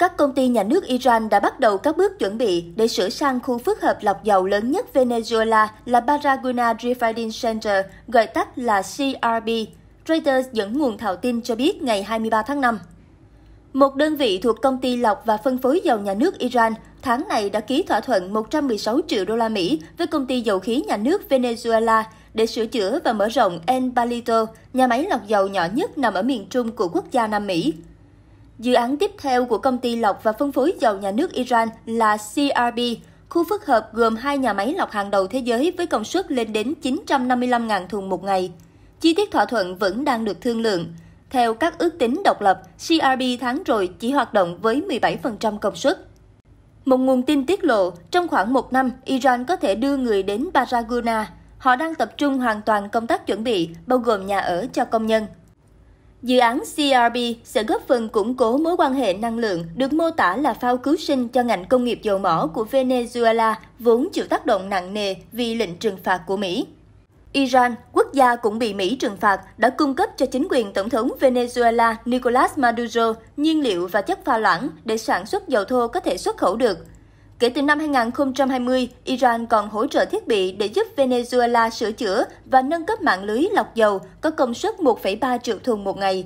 Các công ty nhà nước Iran đã bắt đầu các bước chuẩn bị để sửa sang khu phức hợp lọc dầu lớn nhất Venezuela là Barraguna Refining Center, gọi tắt là CRB. Reuters dẫn nguồn thạo tin cho biết ngày 23 tháng 5. Một đơn vị thuộc công ty lọc và phân phối dầu nhà nước Iran tháng này đã ký thỏa thuận 116 triệu đô la Mỹ với công ty dầu khí nhà nước Venezuela để sửa chữa và mở rộng El Palito, nhà máy lọc dầu nhỏ nhất nằm ở miền trung của quốc gia Nam Mỹ. Dự án tiếp theo của công ty lọc và phân phối dầu nhà nước Iran là CRB, khu phức hợp gồm hai nhà máy lọc hàng đầu thế giới với công suất lên đến 955.000 thùng một ngày. Chi tiết thỏa thuận vẫn đang được thương lượng. Theo các ước tính độc lập, CRB tháng rồi chỉ hoạt động với 17% công suất. Một nguồn tin tiết lộ, trong khoảng một năm, Iran có thể đưa người đến Baraguna. Họ đang tập trung hoàn toàn công tác chuẩn bị, bao gồm nhà ở cho công nhân. Dự án CRB sẽ góp phần củng cố mối quan hệ năng lượng được mô tả là phao cứu sinh cho ngành công nghiệp dầu mỏ của Venezuela, vốn chịu tác động nặng nề vì lệnh trừng phạt của Mỹ. Iran, quốc gia cũng bị Mỹ trừng phạt, đã cung cấp cho chính quyền Tổng thống Venezuela Nicolas Maduro nhiên liệu và chất pha loãng để sản xuất dầu thô có thể xuất khẩu được – Kể từ năm 2020, Iran còn hỗ trợ thiết bị để giúp Venezuela sửa chữa và nâng cấp mạng lưới lọc dầu có công suất 1,3 triệu thùng một ngày.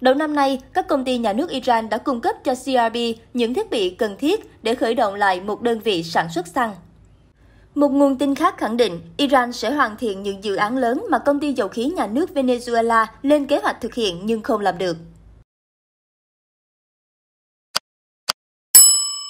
Đầu năm nay, các công ty nhà nước Iran đã cung cấp cho CRB những thiết bị cần thiết để khởi động lại một đơn vị sản xuất xăng. Một nguồn tin khác khẳng định, Iran sẽ hoàn thiện những dự án lớn mà công ty dầu khí nhà nước Venezuela lên kế hoạch thực hiện nhưng không làm được.